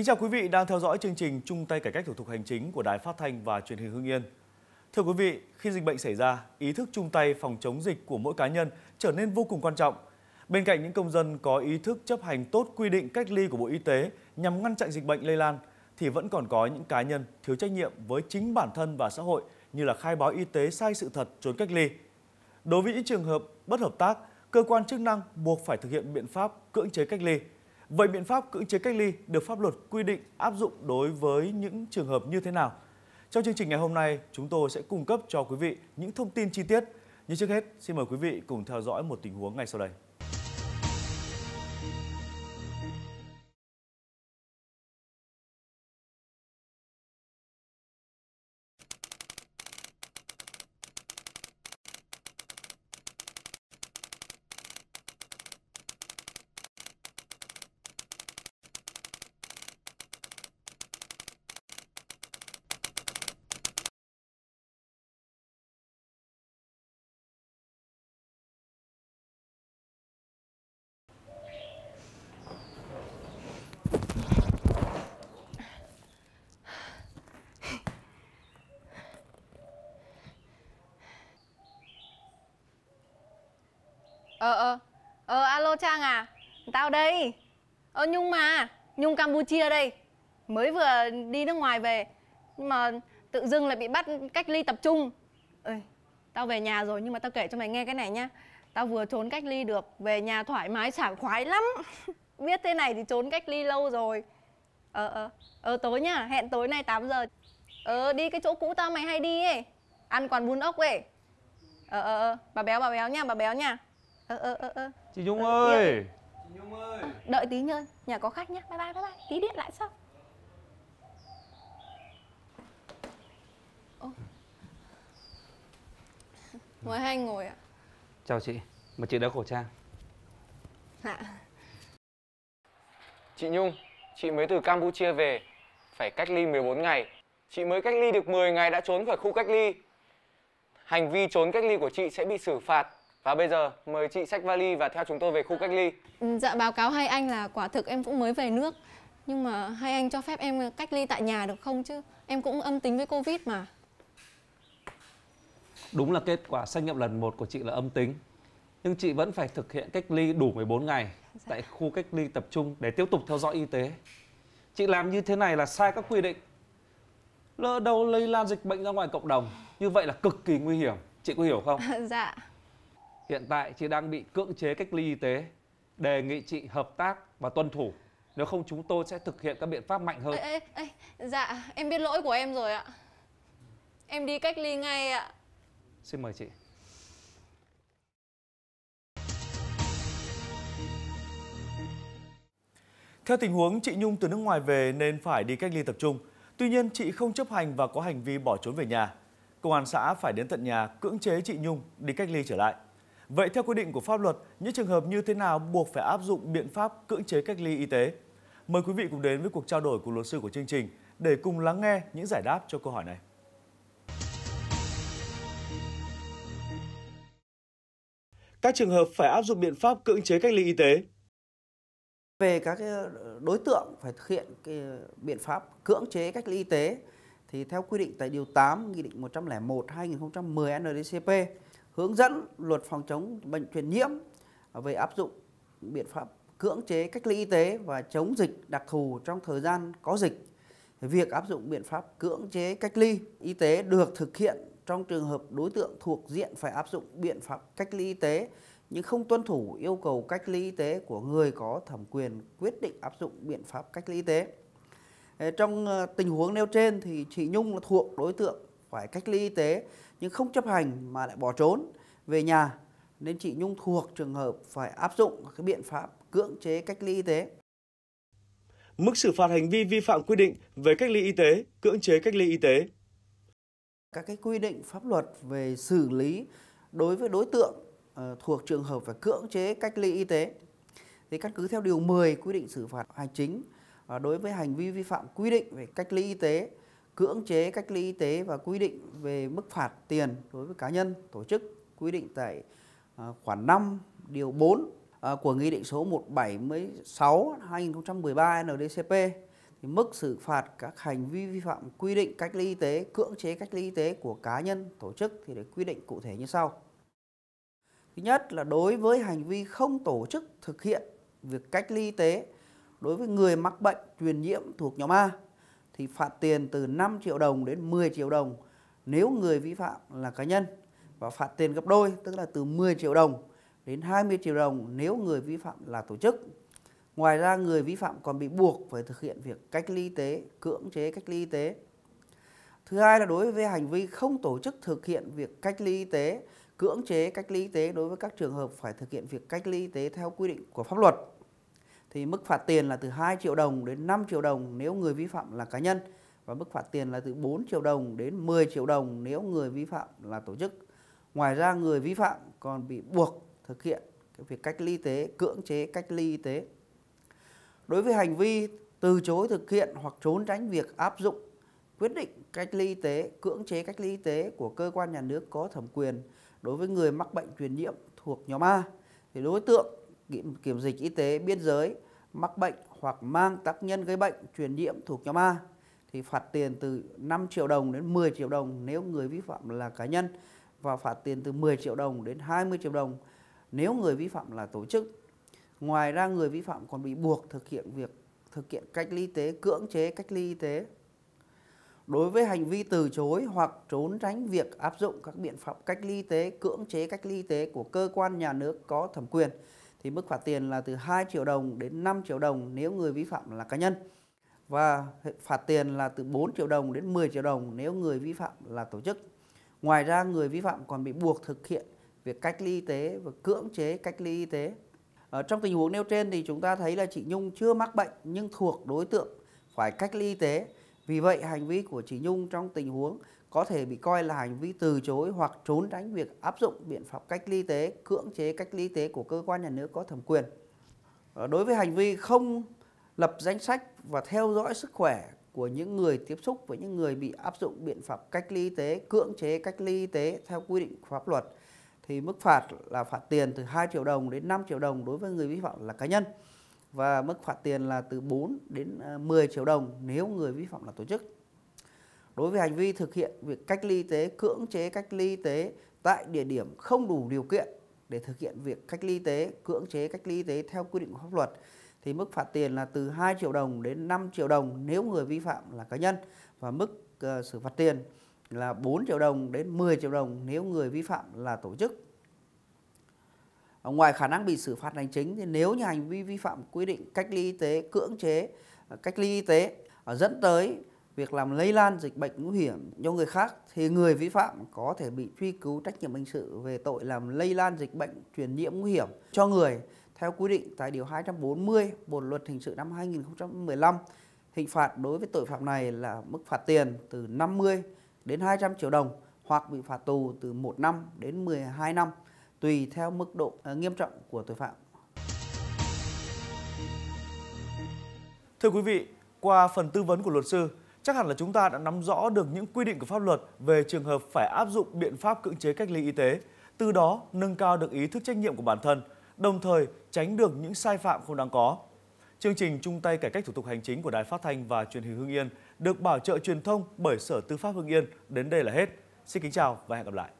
Kính chào quý vị đang theo dõi chương trình Trung tay cải cách thủ tục hành chính của Đài Phát thanh và Truyền hình Hưng Yên. Thưa quý vị, khi dịch bệnh xảy ra, ý thức chung tay phòng chống dịch của mỗi cá nhân trở nên vô cùng quan trọng. Bên cạnh những công dân có ý thức chấp hành tốt quy định cách ly của Bộ Y tế nhằm ngăn chặn dịch bệnh lây lan, thì vẫn còn có những cá nhân thiếu trách nhiệm với chính bản thân và xã hội như là khai báo y tế sai sự thật trốn cách ly. Đối với những trường hợp bất hợp tác, cơ quan chức năng buộc phải thực hiện biện pháp cưỡng chế cách ly – Vậy biện pháp cưỡng chế cách ly được pháp luật quy định áp dụng đối với những trường hợp như thế nào? Trong chương trình ngày hôm nay, chúng tôi sẽ cung cấp cho quý vị những thông tin chi tiết. Nhưng trước hết, xin mời quý vị cùng theo dõi một tình huống ngay sau đây. ờ ờ ờ alo trang à tao đây ờ nhung mà nhung campuchia đây mới vừa đi nước ngoài về nhưng mà tự dưng lại bị bắt cách ly tập trung ơi tao về nhà rồi nhưng mà tao kể cho mày nghe cái này nhá tao vừa trốn cách ly được về nhà thoải mái sảng khoái lắm biết thế này thì trốn cách ly lâu rồi ờ ờ ờ tối nhá hẹn tối nay 8 giờ ờ đi cái chỗ cũ tao mày hay đi ấy ăn quán bún ốc ấy ờ ờ ờ bà béo bà béo nha bà béo nha ơ ơ ơ ơ chị nhung ừ, ơi dạ. chị nhung ơi đợi tí nhá nhà có khách nhá bye bye bye bye tí điện lại sau Ô. mời hai anh ngồi ạ chào chị mà chị đã khẩu trang Hả? Dạ. chị nhung chị mới từ campuchia về phải cách ly 14 ngày chị mới cách ly được 10 ngày đã trốn khỏi khu cách ly hành vi trốn cách ly của chị sẽ bị xử phạt và bây giờ mời chị xách vali và theo chúng tôi về khu cách ly. Ừ, dạ báo cáo hai anh là quả thực em cũng mới về nước nhưng mà hai anh cho phép em cách ly tại nhà được không chứ? Em cũng âm tính với Covid mà. Đúng là kết quả xét nghiệm lần 1 của chị là âm tính. Nhưng chị vẫn phải thực hiện cách ly đủ 14 ngày dạ. tại khu cách ly tập trung để tiếp tục theo dõi y tế. Chị làm như thế này là sai các quy định. Lỡ đâu lây lan dịch bệnh ra ngoài cộng đồng, như vậy là cực kỳ nguy hiểm. Chị có hiểu không? dạ hiện tại chị đang bị cưỡng chế cách ly y tế đề nghị chị hợp tác và tuân thủ nếu không chúng tôi sẽ thực hiện các biện pháp mạnh hơn ê, ê, ê, dạ em biết lỗi của em rồi ạ em đi cách ly ngay ạ xin mời chị Theo tình huống, chị Nhung từ nước ngoài về nên phải đi cách ly tập trung. Tuy nhiên, chị không chấp hành và có hành vi bỏ trốn về nhà. Công an xã phải đến tận nhà cưỡng chế chị Nhung đi cách ly trở lại. Vậy theo quy định của pháp luật, những trường hợp như thế nào buộc phải áp dụng biện pháp cưỡng chế cách ly y tế? Mời quý vị cùng đến với cuộc trao đổi của luật sư của chương trình để cùng lắng nghe những giải đáp cho câu hỏi này. Các trường hợp phải áp dụng biện pháp cưỡng chế cách ly y tế. Về các ờ, đối tượng phải thực hiện cái biện pháp cưỡng chế cách ly y tế thì theo quy định tại điều 8 Nghị định 101 2010 NDCP hướng dẫn luật phòng chống bệnh truyền nhiễm về áp dụng biện pháp cưỡng chế cách ly y tế và chống dịch đặc thù trong thời gian có dịch. Việc áp dụng biện pháp cưỡng chế cách ly y tế được thực hiện trong trường hợp đối tượng thuộc diện phải áp dụng biện pháp cách ly y tế nhưng không tuân thủ yêu cầu cách ly y tế của người có thẩm quyền quyết định áp dụng biện pháp cách ly y tế. Ờ, trong ờ, tình huống nêu trên thì chị Nhung là thuộc đối tượng phải cách ly y tế nhưng không chấp hành mà lại bỏ trốn về nhà nên chị Nhung thuộc trường hợp phải áp dụng cái biện pháp cưỡng chế cách ly y tế. Mức xử phạt hành vi vi phạm quy định về cách ly y tế, cưỡng chế cách ly y tế. Các cái quy định pháp luật về xử lý đối với đối tượng ờ, thuộc trường hợp phải cưỡng chế cách ly y tế thì căn cứ theo điều 10 quy định xử phạt hành chính ờ, đối với hành vi vi phạm quy định về cách ly y tế cưỡng chế cách ly y tế và quy định về mức phạt tiền đối với cá nhân, tổ chức quy định tại à, khoản 5 điều 4 à, của Nghị định số 176 2013 NDCP thì mức xử phạt các hành vi vi phạm quy định cách ly y tế, cưỡng chế cách ly y tế của cá nhân, tổ chức thì được quy định cụ thể như sau. Thứ nhất là đối với hành vi không tổ chức thực hiện việc cách ly y tế đối với người mắc bệnh truyền nhiễm thuộc nhóm A thì phạt tiền từ 5 triệu đồng đến 10 triệu đồng nếu người vi phạm là cá nhân và phạt tiền gấp đôi tức là từ 10 triệu đồng đến 20 triệu đồng nếu người vi phạm là tổ chức. Ngoài ra người vi phạm còn bị buộc phải thực hiện việc cách ly y tế, cưỡng chế cách ly y tế. Thứ hai là đối với hành vi không tổ chức thực hiện việc cách ly y tế, cưỡng chế cách ly y tế đối với các trường hợp phải thực hiện việc cách ly y tế theo quy định của pháp luật thì mức phạt tiền là từ 2 triệu đồng đến 5 triệu đồng nếu người vi phạm là cá nhân và mức phạt tiền là từ 4 triệu đồng đến 10 triệu đồng nếu người vi phạm là tổ chức. Ngoài ra người vi phạm còn bị buộc thực hiện cái việc cách ly y tế, cưỡng chế cách ly y tế. Đối với hành vi từ chối thực hiện hoặc trốn tránh việc áp dụng quyết định cách ly y tế, cưỡng chế cách ly y tế của cơ quan nhà nước có thẩm quyền đối với người mắc bệnh truyền nhiễm thuộc nhóm A thì đối tượng kiểm, dịch y tế biên giới mắc bệnh hoặc mang tác nhân gây bệnh truyền nhiễm thuộc nhóm A thì phạt tiền từ 5 triệu đồng đến 10 triệu đồng nếu người vi phạm là cá nhân và phạt tiền từ 10 triệu đồng đến 20 triệu đồng nếu người vi phạm là tổ chức. Ngoài ra người vi phạm còn bị buộc thực hiện việc thực hiện cách ly y tế, cưỡng chế cách ly y tế. Đối với hành vi từ chối hoặc trốn tránh việc áp dụng các biện pháp cách ly y tế, cưỡng chế cách ly y tế của cơ quan nhà nước có thẩm quyền thì mức phạt tiền là từ 2 triệu đồng đến 5 triệu đồng nếu người vi phạm là cá nhân và phạt tiền là từ 4 triệu đồng đến 10 triệu đồng nếu người vi phạm là tổ chức. Ngoài ra người vi phạm còn bị buộc thực hiện việc cách ly y tế và cưỡng chế cách ly y tế. Ở ờ, trong tình huống nêu trên thì chúng ta thấy là chị Nhung chưa mắc bệnh nhưng thuộc đối tượng phải cách ly y tế. Vì vậy hành vi của chị Nhung trong tình huống có thể bị coi là hành vi từ chối hoặc trốn tránh việc áp dụng biện pháp cách ly y tế, cưỡng chế cách ly y tế của cơ quan nhà nước có thẩm quyền. Ờ, đối với hành vi không lập danh sách và theo dõi sức khỏe của những người tiếp xúc với những người bị áp dụng biện pháp cách ly y tế, cưỡng chế cách ly y tế theo quy định pháp luật thì mức phạt là phạt tiền từ 2 triệu đồng đến 5 triệu đồng đối với người vi phạm là cá nhân và mức phạt tiền là từ 4 đến 10 ờ, triệu đồng nếu người vi phạm là tổ chức đối với hành vi thực hiện việc cách ly y tế cưỡng chế cách ly y tế tại địa điểm không đủ điều kiện để thực hiện việc cách ly y tế cưỡng chế cách ly y tế theo quy định của pháp luật thì mức phạt tiền là từ 2 triệu đồng đến 5 triệu đồng nếu người vi phạm là cá nhân và mức ờ, xử phạt tiền là 4 triệu đồng đến 10 triệu đồng nếu người vi phạm là tổ chức. Ờ, ngoài khả năng bị xử phạt hành chính thì nếu như hành vi vi phạm quy định cách ly y tế cưỡng chế ờ, cách ly y tế dẫn tới việc làm lây lan dịch bệnh nguy hiểm cho người khác thì người vi phạm có thể bị truy cứu trách nhiệm hình sự về tội làm lây lan dịch bệnh truyền nhiễm nguy hiểm cho người theo quy định tại điều 240 Bộ luật hình sự năm 2015. Hình phạt đối với tội phạm này là mức phạt tiền từ 50 đến 200 triệu đồng hoặc bị phạt tù từ 1 năm đến 12 năm tùy theo mức độ ờ, nghiêm trọng của tội phạm. Thưa quý vị, qua phần tư vấn của luật sư Chắc hẳn là chúng ta đã nắm rõ được những quy định của pháp luật về trường hợp phải áp dụng biện pháp cưỡng chế cách ly y tế, từ đó nâng cao được ý thức trách nhiệm của bản thân, đồng thời tránh được những sai phạm không đáng có. Chương trình chung tay cải cách thủ tục hành chính của Đài Phát thanh và Truyền hình Hưng Yên được bảo trợ truyền thông bởi Sở Tư pháp Hưng Yên đến đây là hết. Xin kính chào và hẹn gặp lại.